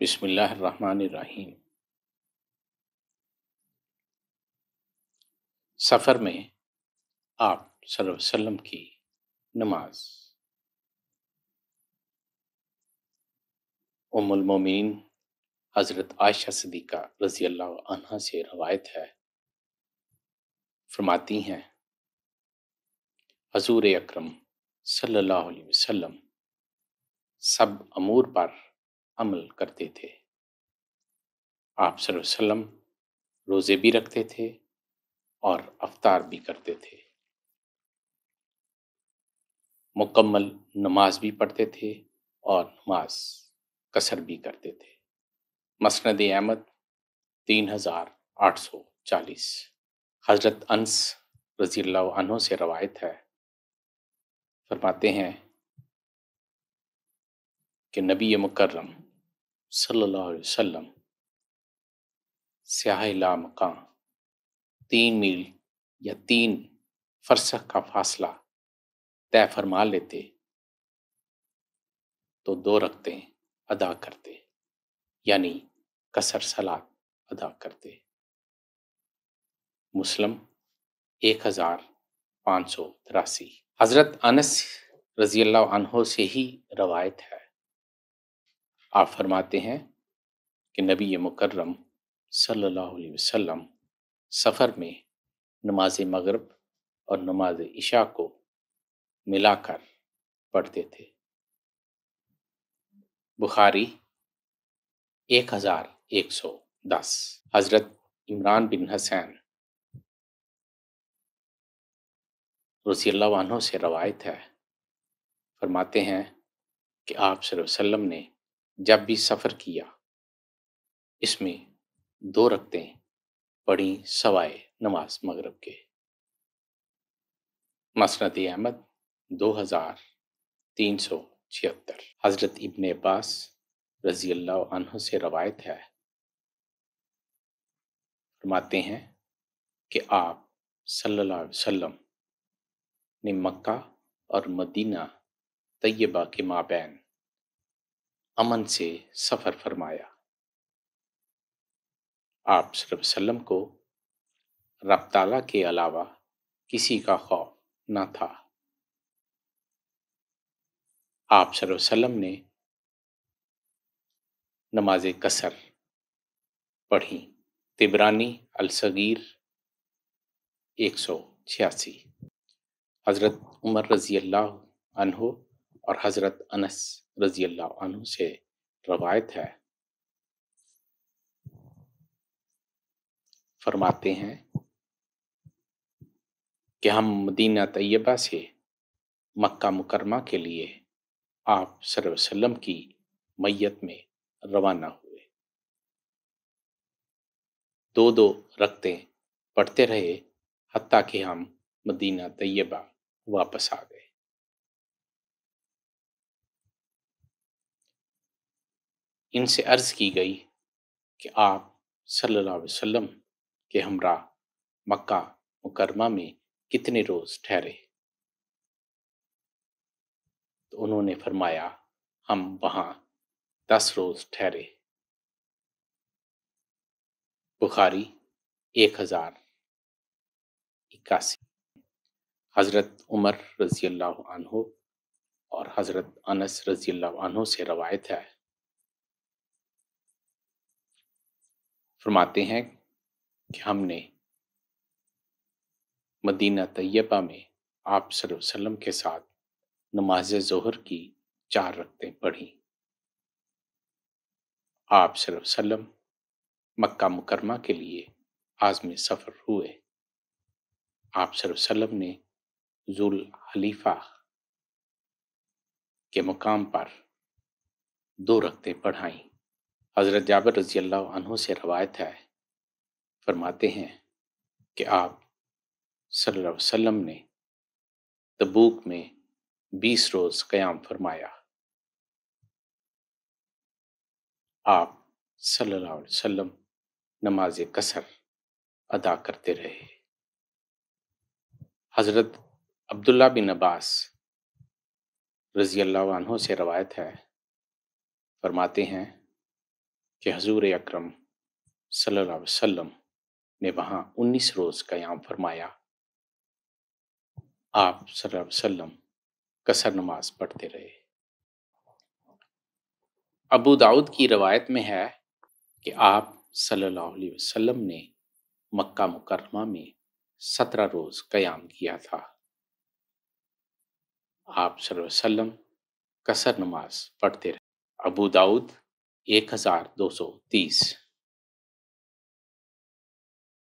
बिस्मिल्लाहिर्रहमानिर्रहीम सफ़र में आप वसल्लम की नमाज उमुलमोमिन हज़रत आयशा सदीक़ा रज़ी अल्लाह आन्हा से रवायत है फरमाती हैं हजूर अक्रम सल्लल्लाहु अलैहि वसल्लम सब अमूर पर अमल करते थे आप सल्लम रोज़े भी रखते थे और अवतार भी करते थे मुकम्मल नमाज भी पढ़ते थे और नमाज कसर भी करते थे मसंद अहमद तीन हज़ार आठ सौ चालीस हज़रत अनस रज़ी से रवायत है फरमाते हैं कि नबी मुकर्रम सल्लल्लाहु अलैहि वसल्लम स्याह मकाम तीन मील या तीन फरसख का फासला तय फरमा लेते तो दो रखते अदा करते यानी कसर सलात अदा करते मुस्लिम एक हजार पाँच सौ तिरासी हज़रत अनस रजी अल्लाह से ही रवायत है आप फरमाते हैं कि नबी मुकर्रम सल्लल्लाहु अलैहि वसल्लम सफ़र में नमाज मगरब और नमाज इशा को मिलाकर पढ़ते थे बुखारी एक हज़ार एक सौ दस हज़रत इमरान बिन हसैन रसी से रवायत है फरमाते हैं कि आप वसल्लम ने जब भी सफ़र किया इसमें दो रखते पढ़ी सवाए नमाज मगरब के मसनत अहमद दो हज़ार तीन सौ छिहत्तर हज़रत इबन अब्बास रज़ी अल्लाह से रवायत है फरमाते हैं कि आप सल्लल्लाहु अलैहि वसल्लम ने मक्का और मदीना तय्यबा के माबैन अमन से सफ़र फरमाया आप सल्लम को रब के अलावा किसी का खौफ न था आप सल्लम ने नमाज कसर पढ़ी तिबरानी अलसगीर एक सौ छियासी हज़रत उमर रज़ी अल्लाह अनहो और हज़रत अनस रजी अल्लाह से रवायत है फरमाते हैं कि हम मदीना तैयबा से मक्का मुकरमा के लिए आप सरवसलम की मैयत में रवाना हुए दो दो रखते पढ़ते रहे हती कि हम मदीना तैयबा वापस आ गए इनसे अर्ज़ की गई कि आप सल्लल्लाहु अलैहि वसल्लम के हमरा मक्का मुकरमा में कितने रोज़ ठहरे तो उन्होंने फरमाया हम वहाँ दस रोज़ ठहरे बुखारी एक हज़ार इक्यासी हज़रत उमर रज़ी अल्लाह और हज़रत अनस रज़ी अल्लाह से रवायत है फरमाते हैं कि हमने मदीना तैयबा में आप सल्लम के साथ नमाज जहर की चार रकतें पढ़ी आप सल्लम मक्का मुकरमा के लिए आजम सफ़र हुए आप सल्लम ने जुल हलीफा के मुकाम पर दो रकतें पढ़ाईं हज़रत जाबर रजी अल्लाह से रवायत है फरमाते हैं कि आप सल्लल्लाहु अलैहि वसल्लम ने तबूक में बीस रोज़ क़याम फरमाया आप सल्लल्लाहु अलैहि वसल्लम नमाज कसर अदा करते रहे हज़रत अब्दुल्ला बिन अब्बास रज़ी अल्लाह से रवायत है फरमाते हैं कि हजूर अक्रम सल्लल्लाहु वसल्लम ने वहाँ 19 रोज़ का याम फरमाया आप सल्लल्लाहु वसल्लम कसर नमाज पढ़ते रहे अबू दाऊद की रवायत में है कि आप सल्लल्लाहु अलैहि वसल्लम ने मक्का मुकरमा में सत्रह रोज़ कयाम किया था आप वसल्लम कसर नमाज पढ़ते रहे अबू दाऊद एक हजार दो सौ तीस